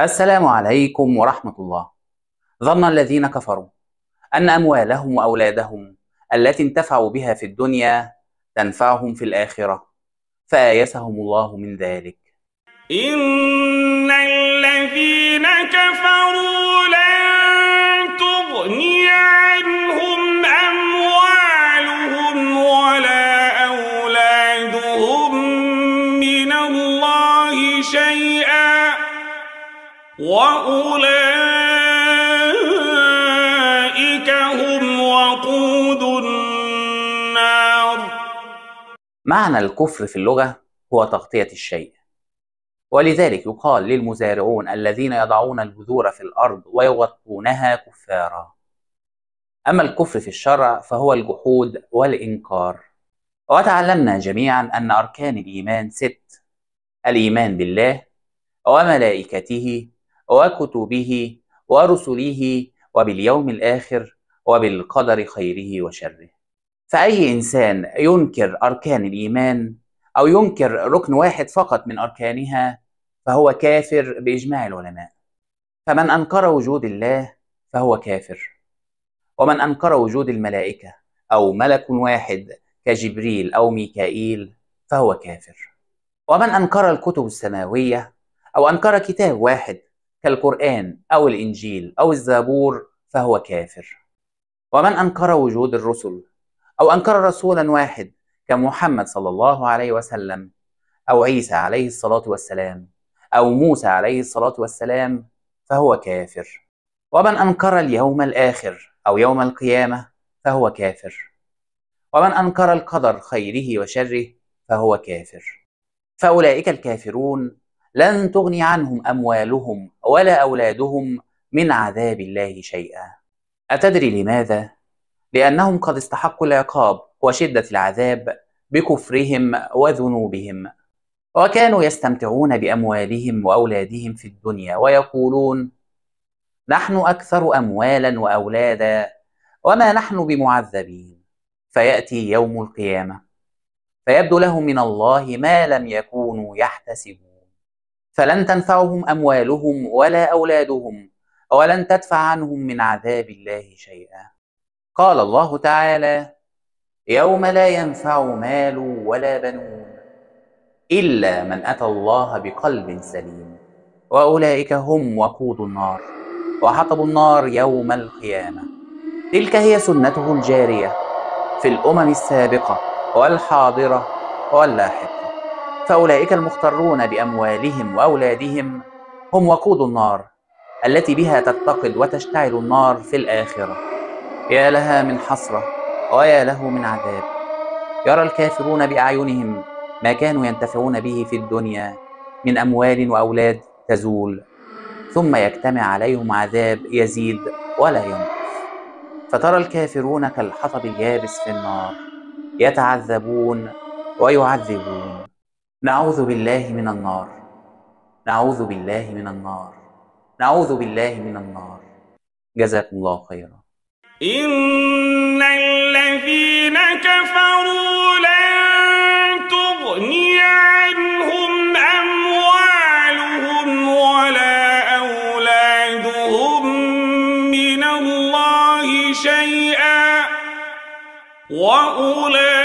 السلام عليكم ورحمة الله ظن الذين كفروا أن أموالهم وأولادهم التي انتفعوا بها في الدنيا تنفعهم في الآخرة فآيسهم الله من ذلك إن وأولئك هم وقود النار معنى الكفر في اللغة هو تغطية الشيء ولذلك يقال للمزارعون الذين يضعون البذور في الأرض ويغطونها كفارا أما الكفر في الشرع فهو الجحود والإنكار وتعلمنا جميعا أن أركان الإيمان ست الإيمان بالله وملائكته وكتبه ورسله وباليوم الآخر وبالقدر خيره وشره فأي إنسان ينكر أركان الإيمان أو ينكر ركن واحد فقط من أركانها فهو كافر بإجماع العلماء فمن أنكر وجود الله فهو كافر ومن أنكر وجود الملائكة أو ملك واحد كجبريل أو ميكائيل فهو كافر ومن أنكر الكتب السماوية أو أنكر كتاب واحد كالقرآن أو الإنجيل أو الزبور فهو كافر ومن أنكر وجود الرسل أو أنكر رسولا واحد كمحمد صلى الله عليه وسلم أو عيسى عليه الصلاة والسلام أو موسى عليه الصلاة والسلام فهو كافر ومن أنكر اليوم الآخر أو يوم القيامة فهو كافر ومن أنكر القدر خيره وشره فهو كافر فأولئك الكافرون لن تغني عنهم أموالهم ولا أولادهم من عذاب الله شيئا أتدري لماذا؟ لأنهم قد استحقوا العقاب وشدة العذاب بكفرهم وذنوبهم وكانوا يستمتعون بأموالهم وأولادهم في الدنيا ويقولون نحن أكثر أموالا وأولادا وما نحن بمعذبين فيأتي يوم القيامة فيبدو لهم من الله ما لم يكونوا يحتسبون فلن تنفعهم اموالهم ولا اولادهم ولن تدفع عنهم من عذاب الله شيئا قال الله تعالى يوم لا ينفع مال ولا بنون الا من اتى الله بقلب سليم واولئك هم وقود النار وحطب النار يوم القيامه تلك هي سنته الجاريه في الامم السابقه والحاضره واللاحقه فأولئك المختارون بأموالهم وأولادهم هم وقود النار التي بها تتقد وتشتعل النار في الآخرة يا لها من حسرة ويا له من عذاب يرى الكافرون بأعينهم ما كانوا ينتفعون به في الدنيا من أموال وأولاد تزول ثم يجتمع عليهم عذاب يزيد ولا ينقص فترى الكافرون كالحطب اليابس في النار يتعذبون ويعذبون نعوذ بالله من النار نعوذ بالله من النار نعوذ بالله من النار جزاكم الله خيرا إن الذين كفروا لن تغني عنهم أموالهم ولا أولادهم من الله شيئا وأولئك